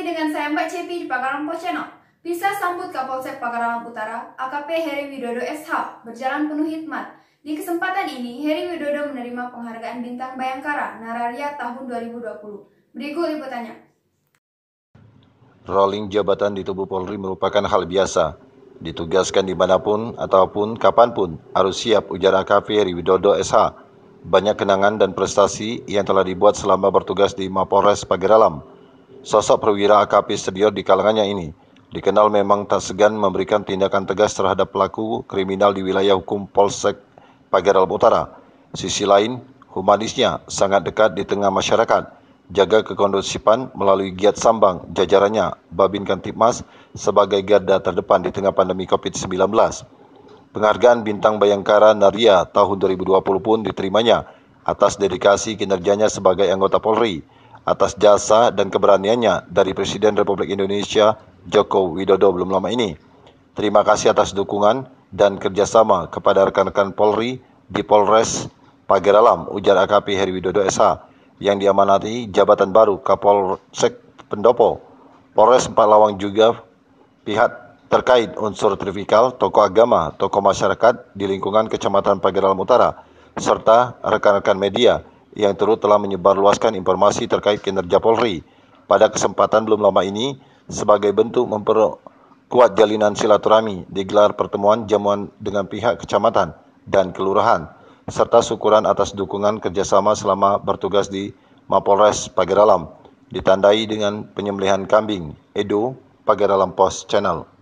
lagi dengan saya Mbak Cepi di Pakarangan Pos Channel. Bisa sambut Kapolsek Pakarangan Utara, AKP Heri Widodo SH, berjalan penuh hikmat. Di kesempatan ini, Heri Widodo menerima penghargaan Bintang Bayangkara Nararia tahun 2020. Berikut liputannya. Rolling jabatan di tubuh Polri merupakan hal biasa. Ditugaskan dimanapun, ataupun kapanpun, harus siap ujar AKP Heri Widodo SH. Banyak kenangan dan prestasi yang telah dibuat selama bertugas di Mapolres Pageralam Sosok perwira AKP senior di kalangannya ini dikenal memang tak segan memberikan tindakan tegas terhadap pelaku kriminal di wilayah hukum Polsek Pagar Utara. Sisi lain, humanisnya sangat dekat di tengah masyarakat jaga kekondusifan melalui giat sambang jajarannya Babin Kantipmas sebagai garda terdepan di tengah pandemi COVID-19. Penghargaan Bintang Bayangkara Naria tahun 2020 pun diterimanya atas dedikasi kinerjanya sebagai anggota Polri atas jasa dan keberaniannya dari Presiden Republik Indonesia Joko Widodo belum lama ini. Terima kasih atas dukungan dan kerjasama kepada rekan-rekan Polri di Polres Pageralam, ujar AKP Heri Widodo SH yang diamanati jabatan baru Kapolsek Pendopo. Polres Empat Lawang juga pihak terkait unsur trivikal, tokoh agama, tokoh masyarakat di lingkungan Kecamatan Pageralam Utara, serta rekan-rekan media yang turut telah menyebarluaskan informasi terkait kinerja Polri pada kesempatan belum lama ini sebagai bentuk memperkuat jalinan silaturahmi digelar pertemuan jamuan dengan pihak kecamatan dan kelurahan serta syukuran atas dukungan kerjasama selama bertugas di Mapolres Pageralam ditandai dengan penyembelihan kambing Edo Pageralam Post Channel.